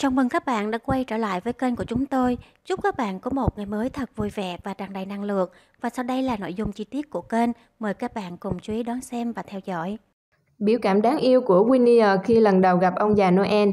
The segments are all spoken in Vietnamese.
Chào mừng các bạn đã quay trở lại với kênh của chúng tôi. Chúc các bạn có một ngày mới thật vui vẻ và tràn đầy năng lượng. Và sau đây là nội dung chi tiết của kênh. Mời các bạn cùng chú ý đón xem và theo dõi. Biểu cảm đáng yêu của Winnie khi lần đầu gặp ông già Noel.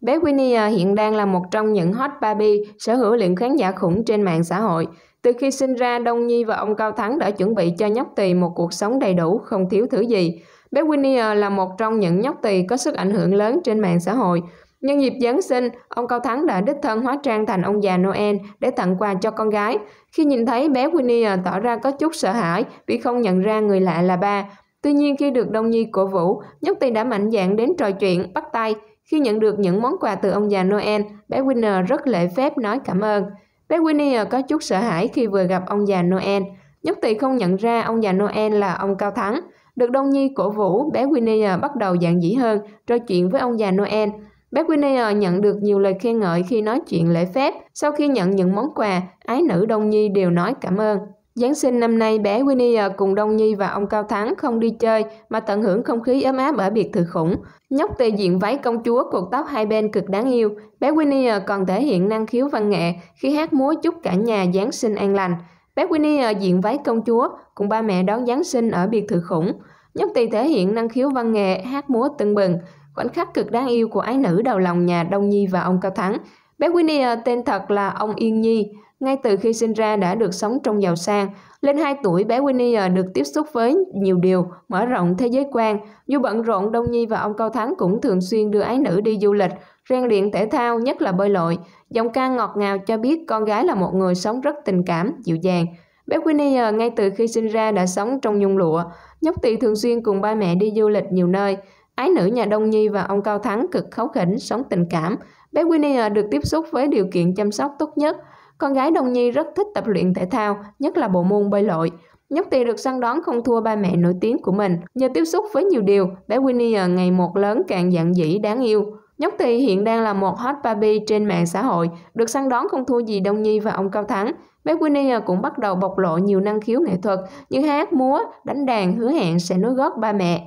Bé Winnie hiện đang là một trong những hot baby sở hữu lượng khán giả khủng trên mạng xã hội. Từ khi sinh ra, Đông Nhi và ông Cao Thắng đã chuẩn bị cho nhóc tỳ một cuộc sống đầy đủ, không thiếu thứ gì. Bé Winnie là một trong những nhóc tỳ có sức ảnh hưởng lớn trên mạng xã hội. Nhân dịp Giáng sinh, ông Cao Thắng đã đích thân hóa trang thành ông già Noel để tặng quà cho con gái. Khi nhìn thấy bé Winnie tỏ ra có chút sợ hãi vì không nhận ra người lạ là ba. Tuy nhiên khi được Đông Nhi cổ vũ, Nhất tì đã mạnh dạn đến trò chuyện, bắt tay. Khi nhận được những món quà từ ông già Noel, bé winnie rất lễ phép nói cảm ơn. Bé Winnie có chút sợ hãi khi vừa gặp ông già Noel. Nhất tì không nhận ra ông già Noel là ông Cao Thắng. Được Đông Nhi cổ vũ, bé Winnie bắt đầu dạng dĩ hơn, trò chuyện với ông già Noel. Bác Winner nhận được nhiều lời khen ngợi khi nói chuyện lễ phép. Sau khi nhận những món quà, ái nữ Đông Nhi đều nói cảm ơn. Giáng sinh năm nay bé Winnie cùng Đông Nhi và ông Cao Thắng không đi chơi mà tận hưởng không khí ấm áp ở biệt thự khủng. Nhóc tề diện váy công chúa cột tóc hai bên cực đáng yêu. Bé Winnie còn thể hiện năng khiếu văn nghệ khi hát múa chúc cả nhà Giáng sinh an lành. Bé Winnie diện váy công chúa cùng ba mẹ đón Giáng sinh ở biệt thự khủng. Nhóc tỳ thể hiện năng khiếu văn nghệ, hát múa tưng bừng khoảnh khắc cực đáng yêu của ái nữ đầu lòng nhà Đông Nhi và ông Cao Thắng. Bé Winnie ờ, tên thật là ông Yên Nhi, ngay từ khi sinh ra đã được sống trong giàu sang. Lên 2 tuổi, bé Winnie ờ, được tiếp xúc với nhiều điều, mở rộng thế giới quan. Dù bận rộn, Đông Nhi và ông Cao Thắng cũng thường xuyên đưa ái nữ đi du lịch, rèn luyện thể thao, nhất là bơi lội. Giọng ca ngọt ngào cho biết con gái là một người sống rất tình cảm, dịu dàng. Bé Winnie ờ, ngay từ khi sinh ra đã sống trong nhung lụa. Nhóc tỳ thường xuyên cùng ba mẹ đi du lịch nhiều nơi. Ái nữ nhà Đông Nhi và ông Cao Thắng cực khấu khỉnh, sống tình cảm. Bé Winnie được tiếp xúc với điều kiện chăm sóc tốt nhất. Con gái Đông Nhi rất thích tập luyện thể thao, nhất là bộ môn bơi lội. Nhóc tỳ được săn đón không thua ba mẹ nổi tiếng của mình. Nhờ tiếp xúc với nhiều điều, bé Winnie ngày một lớn càng dạng dĩ đáng yêu. Nhóc tỳ hiện đang là một hot baby trên mạng xã hội, được săn đón không thua gì Đông Nhi và ông Cao Thắng. Bé Winnie cũng bắt đầu bộc lộ nhiều năng khiếu nghệ thuật như hát, múa, đánh đàn hứa hẹn sẽ nối gót ba mẹ.